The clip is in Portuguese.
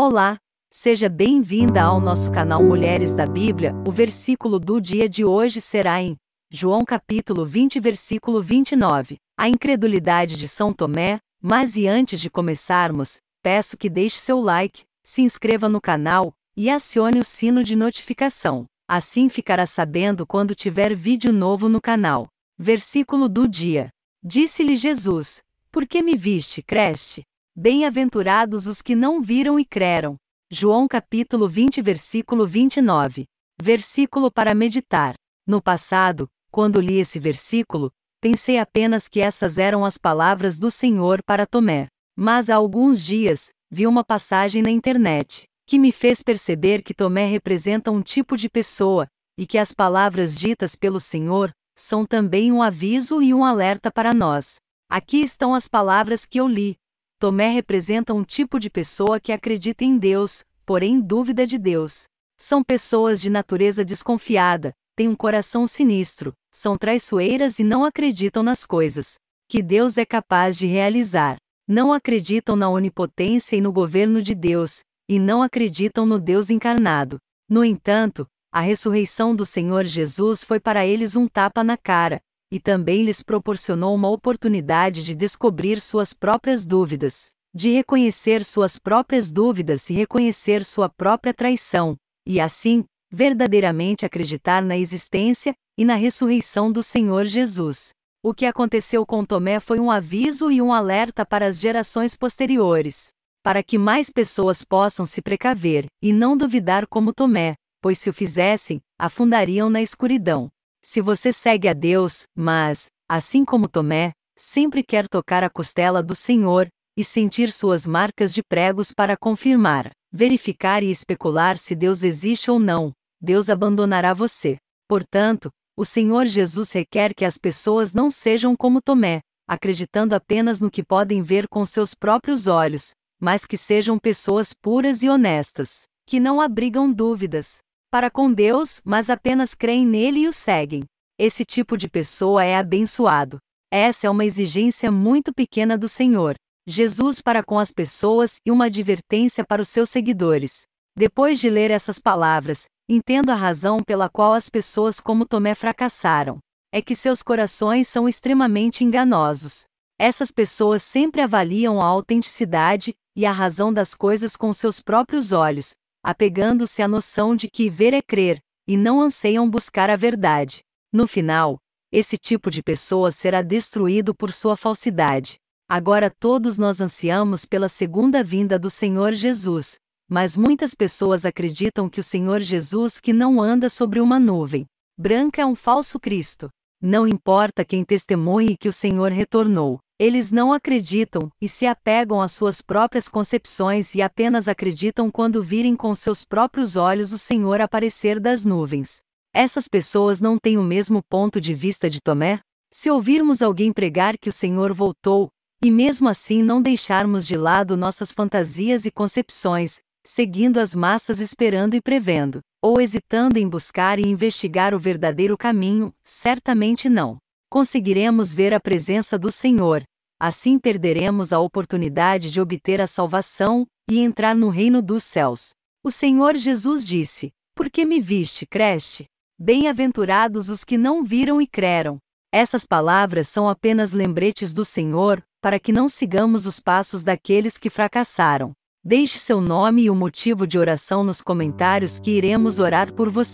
Olá, seja bem-vinda ao nosso canal Mulheres da Bíblia. O versículo do dia de hoje será em João capítulo 20, versículo 29. A incredulidade de São Tomé, mas e antes de começarmos, peço que deixe seu like, se inscreva no canal e acione o sino de notificação. Assim ficará sabendo quando tiver vídeo novo no canal. Versículo do dia. Disse-lhe Jesus: Por que me viste, creste? Bem-aventurados os que não viram e creram. João capítulo 20, versículo 29. Versículo para meditar. No passado, quando li esse versículo, pensei apenas que essas eram as palavras do Senhor para Tomé. Mas há alguns dias, vi uma passagem na internet que me fez perceber que Tomé representa um tipo de pessoa e que as palavras ditas pelo Senhor são também um aviso e um alerta para nós. Aqui estão as palavras que eu li, Tomé representa um tipo de pessoa que acredita em Deus, porém dúvida de Deus. São pessoas de natureza desconfiada, têm um coração sinistro, são traiçoeiras e não acreditam nas coisas que Deus é capaz de realizar. Não acreditam na onipotência e no governo de Deus, e não acreditam no Deus encarnado. No entanto, a ressurreição do Senhor Jesus foi para eles um tapa na cara, e também lhes proporcionou uma oportunidade de descobrir suas próprias dúvidas, de reconhecer suas próprias dúvidas e reconhecer sua própria traição, e assim, verdadeiramente acreditar na existência e na ressurreição do Senhor Jesus. O que aconteceu com Tomé foi um aviso e um alerta para as gerações posteriores, para que mais pessoas possam se precaver e não duvidar como Tomé, pois se o fizessem, afundariam na escuridão. Se você segue a Deus, mas, assim como Tomé, sempre quer tocar a costela do Senhor, e sentir suas marcas de pregos para confirmar, verificar e especular se Deus existe ou não, Deus abandonará você. Portanto, o Senhor Jesus requer que as pessoas não sejam como Tomé, acreditando apenas no que podem ver com seus próprios olhos, mas que sejam pessoas puras e honestas, que não abrigam dúvidas, para com Deus, mas apenas creem nele e o seguem. Esse tipo de pessoa é abençoado. Essa é uma exigência muito pequena do Senhor. Jesus para com as pessoas e uma advertência para os seus seguidores. Depois de ler essas palavras, entendo a razão pela qual as pessoas como Tomé fracassaram. É que seus corações são extremamente enganosos. Essas pessoas sempre avaliam a autenticidade e a razão das coisas com seus próprios olhos, apegando-se à noção de que ver é crer, e não anseiam buscar a verdade. No final, esse tipo de pessoa será destruído por sua falsidade. Agora todos nós ansiamos pela segunda vinda do Senhor Jesus, mas muitas pessoas acreditam que o Senhor Jesus que não anda sobre uma nuvem branca é um falso Cristo. Não importa quem testemunhe que o Senhor retornou. Eles não acreditam e se apegam às suas próprias concepções e apenas acreditam quando virem com seus próprios olhos o Senhor aparecer das nuvens. Essas pessoas não têm o mesmo ponto de vista de Tomé? Se ouvirmos alguém pregar que o Senhor voltou, e mesmo assim não deixarmos de lado nossas fantasias e concepções, seguindo as massas esperando e prevendo, ou hesitando em buscar e investigar o verdadeiro caminho, certamente não conseguiremos ver a presença do Senhor, assim perderemos a oportunidade de obter a salvação e entrar no reino dos céus. O Senhor Jesus disse: Por que me viste, creste? Bem-aventurados os que não viram e creram. Essas palavras são apenas lembretes do Senhor, para que não sigamos os passos daqueles que fracassaram. Deixe seu nome e o motivo de oração nos comentários que iremos orar por você.